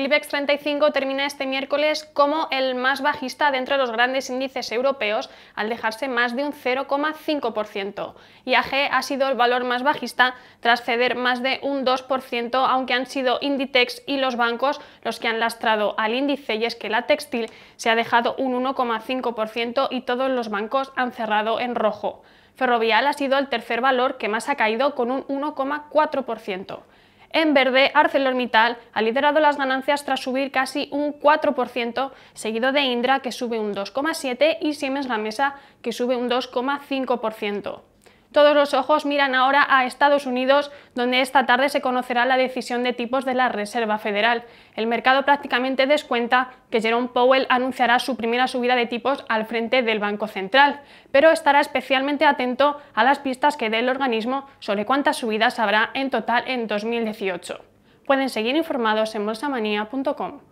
El IBEX 35 termina este miércoles como el más bajista dentro de los grandes índices europeos, al dejarse más de un 0,5%. IAG ha sido el valor más bajista tras ceder más de un 2%, aunque han sido Inditex y los bancos los que han lastrado al índice, y es que la textil se ha dejado un 1,5% y todos los bancos han cerrado en rojo. Ferrovial ha sido el tercer valor que más ha caído con un 1,4%. En verde, ArcelorMittal ha liderado las ganancias tras subir casi un 4%, seguido de Indra que sube un 2,7% y Siemens Gamesa que sube un 2,5%. Todos los ojos miran ahora a Estados Unidos, donde esta tarde se conocerá la decisión de tipos de la Reserva Federal. El mercado prácticamente descuenta que Jerome Powell anunciará su primera subida de tipos al frente del Banco Central, pero estará especialmente atento a las pistas que dé el organismo sobre cuántas subidas habrá en total en 2018. Pueden seguir informados en bolsamanía.com.